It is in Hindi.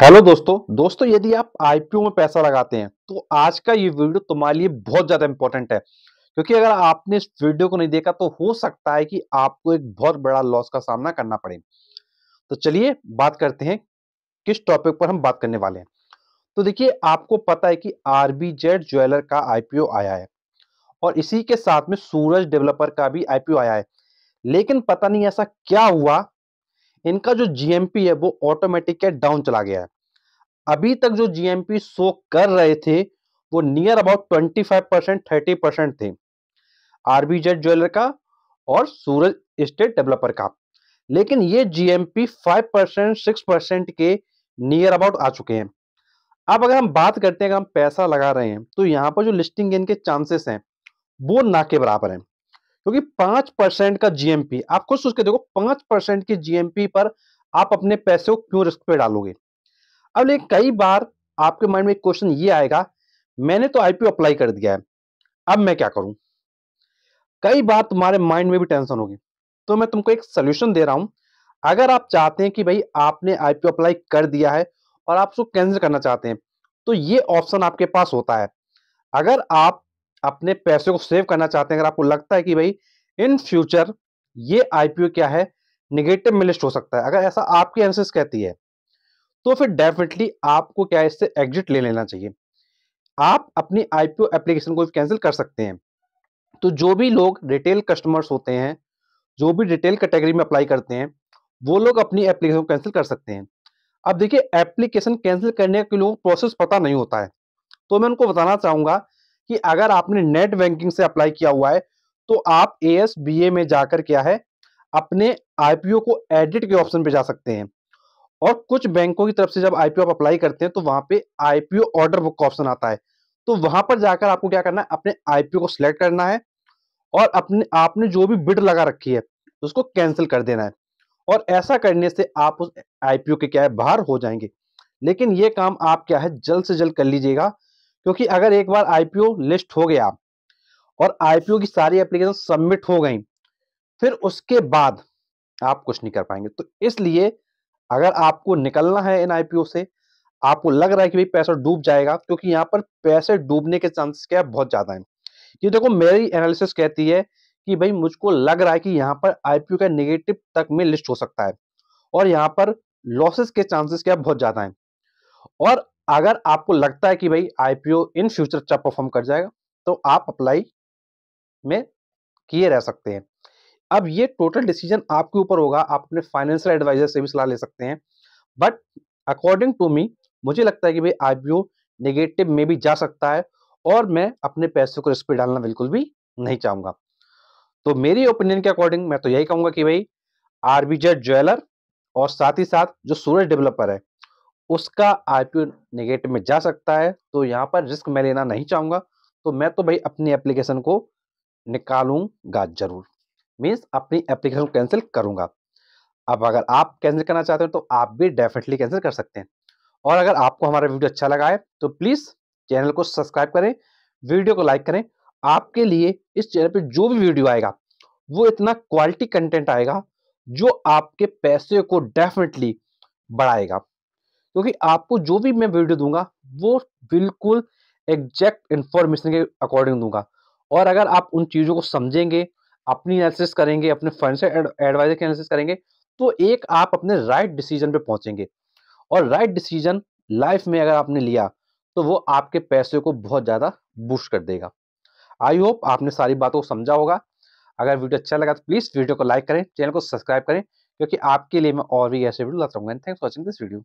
हेलो दोस्तों दोस्तों यदि आप आईपीओ में पैसा लगाते हैं तो आज का ये वीडियो तुम्हारे लिए बहुत ज्यादा इंपॉर्टेंट है क्योंकि अगर आपने इस वीडियो को नहीं देखा तो हो सकता है कि आपको एक बहुत बड़ा लॉस का सामना करना पड़े तो चलिए बात करते हैं किस टॉपिक पर हम बात करने वाले हैं तो देखिए आपको पता है कि आरबीजेड ज्वेलर का आईपीओ आया है और इसी के साथ में सूरज डेवलपर का भी आईपीओ आया है लेकिन पता नहीं ऐसा क्या हुआ इनका जो जीएमपी है वो ऑटोमेटिक है डाउन चला गया है अभी तक जो जीएमपी शो कर रहे थे वो near about twenty five percent thirty percent थे आरबीजेड ज्वेलर का और सूरज स्टेट डेवलपर का लेकिन ये GMP five percent six percent के नियर अबाउट आ चुके हैं अब अगर हम बात करते हैं अगर हम पैसा लगा रहे हैं तो यहाँ पर जो लिस्टिंग गेन के चांसेस हैं वो ना के बराबर हैं क्योंकि पांच परसेंट का जीएमपी आप खुद सोच के देखो पांच परसेंट की जीएमपी पर आप अपने पैसे को क्यों रिस्क पे डालोगे अब लेकिन कई बार आपके माइंड में क्वेश्चन ये आएगा मैंने तो आईपीओ अप्लाई कर दिया है अब मैं क्या करूं कई बार तुम्हारे माइंड में भी टेंशन होगी तो मैं तुमको एक सोल्यूशन दे रहा हूं अगर आप चाहते हैं कि भाई आपने आईपीओ अप्लाई कर दिया है और आप उसको कैंसिल करना चाहते हैं तो ये ऑप्शन आपके पास होता है अगर आप अपने पैसे को सेव करना चाहते हैं अगर आपको लगता है कि भाई इन फ्यूचर ये आईपीओ क्या है निगेटिव में लिस्ट हो सकता है अगर ऐसा आपकी एनसेस कहती है तो फिर डेफिनेटली आपको क्या इससे एग्जिट ले लेना चाहिए आप अपनी आईपीओ एप्लीकेशन को कैंसिल कर सकते हैं तो जो भी लोग रिटेल कस्टमर्स होते हैं जो भी रिटेल कैटेगरी में अप्लाई करते हैं वो लोग अपनी एप्लीकेशन को कैंसिल कर सकते हैं अब देखिए एप्लीकेशन कैंसिल करने के लोगों को प्रोसेस पता नहीं होता है तो मैं उनको बताना चाहूंगा कि अगर आपने नेट बैंकिंग से अप्लाई किया हुआ है तो आप ए एस बी ए में जाकर क्या है अपने आईपीओ को एडिट के ऑप्शन पे जा सकते हैं और कुछ बैंकों की तरफ से जब आईपीओ आप अप्लाई करते हैं तो वहां पे आईपीओ ऑर्डर बुक का ऑप्शन आता है तो वहां पर जाकर आपको क्या करना है अपने आईपीओ को सिलेक्ट करना है और अपने आपने जो भी बिड लगा रखी है उसको कैंसिल कर देना है और ऐसा करने से आप उस आईपीओ के क्या है बाहर हो जाएंगे लेकिन ये काम आप क्या है जल्द से जल्द कर लीजिएगा क्योंकि अगर एक बार आईपीओ लिस्ट हो गया और आईपीओ की सारी एप्लीकेशन सबमिट हो गई फिर उसके बाद आप कुछ नहीं कर पाएंगे तो इसलिए अगर आपको निकलना है इन आईपीओ से आपको लग रहा है कि भाई पैसा डूब जाएगा क्योंकि यहाँ पर पैसे डूबने के चांस क्या बहुत ज़्यादा है ये देखो मेरी एनालिसिस कहती है कि भाई मुझको लग रहा है कि यहाँ पर आईपीओ का नेगेटिव तक में लिस्ट हो सकता है और यहाँ पर लॉसेस के चांसेस क्या बहुत ज़्यादा है और अगर आपको लगता है कि भाई आईपीओ इन फ्यूचर अच्छा परफॉर्म कर जाएगा तो आप अप्लाई में किए रह सकते हैं अब ये टोटल डिसीजन आपके ऊपर होगा आप अपने फाइनेंशियल एडवाइजर से भी सलाह ले सकते हैं बट अकॉर्डिंग टू मी मुझे लगता है कि भाई आईपीओ नेगेटिव में भी जा सकता है और मैं अपने पैसे को रिस्पी डालना बिल्कुल भी नहीं चाहूंगा तो मेरी ओपिनियन के अकॉर्डिंग मैं तो यही कहूंगा कि भाई आरबीजेड ज्वेलर और साथ ही साथ जो सूरज डेवलपर है उसका आईपीओ नेगेटिव में जा सकता है तो यहाँ पर रिस्क मैं लेना नहीं चाहूँगा तो मैं तो भाई अपनी एप्लीकेशन को निकालूंगा जरूर मीन्स अपनी एप्लीकेशन कैंसिल करूँगा अब अगर आप कैंसिल करना चाहते हो तो आप भी डेफिनेटली कैंसिल कर सकते हैं और अगर आपको हमारा वीडियो अच्छा लगा है तो प्लीज़ चैनल को सब्सक्राइब करें वीडियो को लाइक करें आपके लिए इस चैनल पे जो भी वीडियो आएगा वो इतना क्वालिटी कंटेंट आएगा जो आपके पैसे को डेफिनेटली बढ़ाएगा क्योंकि आपको जो भी मैं वीडियो दूंगा वो बिल्कुल एग्जैक्ट इन्फॉर्मेशन के अकॉर्डिंग दूंगा और अगर आप उन चीज़ों को समझेंगे अपनी एनालिसिस करेंगे अपने फ्रेंड से एडवाइजर की एनालिसिस करेंगे तो एक आप अपने राइट right डिसीजन पे पहुंचेंगे और राइट डिसीजन लाइफ में अगर आपने लिया तो वो आपके पैसे को बहुत ज़्यादा बूस्ट कर देगा आई होप आपने सारी बातों को समझा होगा अगर वीडियो अच्छा लगा तो प्लीज़ वीडियो को लाइक करें चैनल को सब्सक्राइब करें क्योंकि आपके लिए मैं और भी ऐसे वीडियो लाता रहूँगा थैंक्स वॉचिंग दिस वीडियो